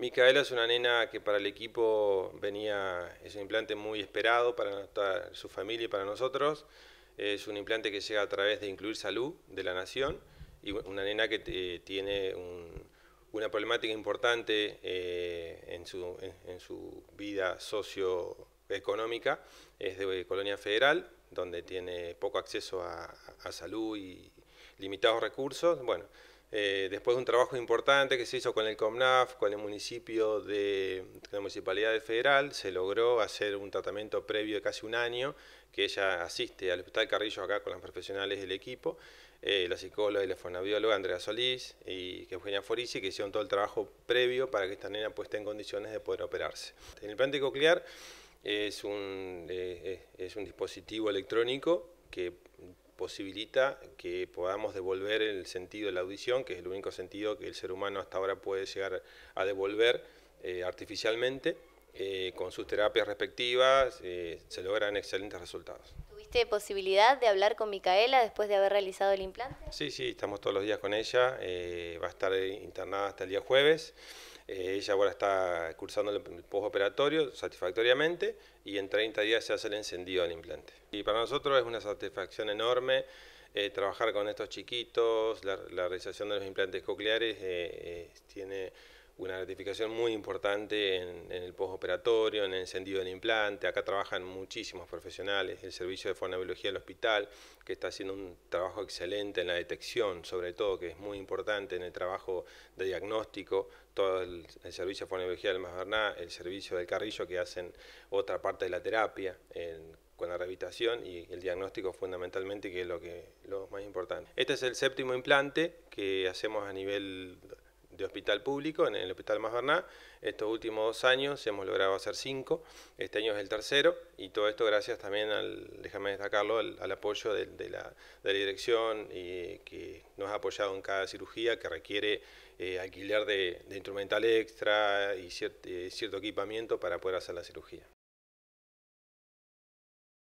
Micaela es una nena que para el equipo venía, es un implante muy esperado para su familia y para nosotros. Es un implante que llega a través de Incluir Salud de la Nación y una nena que tiene una problemática importante eh, en, su, vida socioeconómica. Es de eh, Colonia Federal, donde tiene poco acceso a, a salud y limitados recursos. Bueno, eh, después de un trabajo importante que se hizo con el COMNAF, con el municipio de, la Municipalidad Federal, se logró hacer un tratamiento previo de casi un año, que ella asiste al Hospital Carrillo acá con los profesionales del equipo, eh, la psicóloga y la fonobióloga Andrea Solís y Eugenia Forici, que hicieron todo el trabajo previo para que esta nena pues, esté en condiciones de poder operarse. En el implante coclear eh, es un, es un dispositivo electrónico que posibilita que podamos devolver el sentido de la audición, que es el único sentido que el ser humano hasta ahora puede llegar a devolver eh, artificialmente. Eh, con sus terapias respectivas eh, se logran excelentes resultados. ¿Tuviste posibilidad de hablar con Micaela después de haber realizado el implante? Sí, sí, estamos todos los días con ella, va a estar internada hasta el día jueves. Eh, ella ahora está cursando el postoperatorio satisfactoriamente y en 30 días se hace el encendido del implante. Y para nosotros es una satisfacción enorme eh, trabajar con estos chiquitos, la, la, realización de los implantes cocleares eh, tiene una gratificación muy importante en, el postoperatorio, en el encendido del implante. Acá trabajan muchísimos profesionales, el servicio de fonobiología del hospital, que está haciendo un trabajo excelente en la detección, sobre todo, que es muy importante en el trabajo de diagnóstico, todo el, servicio de fonobiología del Masberná, el servicio del Carrillo, que hacen otra parte de la terapia. con la rehabilitación y el diagnóstico fundamentalmente, que es lo, que, lo más importante. Este es el séptimo implante que hacemos a nivel de hospital público, en el Hospital Más Berná. Estos últimos dos años hemos logrado hacer cinco, este año es el tercero, y todo esto gracias también, al, déjame destacarlo, al, apoyo de, la, de, la, dirección y que nos ha apoyado en cada cirugía que requiere eh, alquiler de, instrumental extra y eh, cierto equipamiento para poder hacer la cirugía.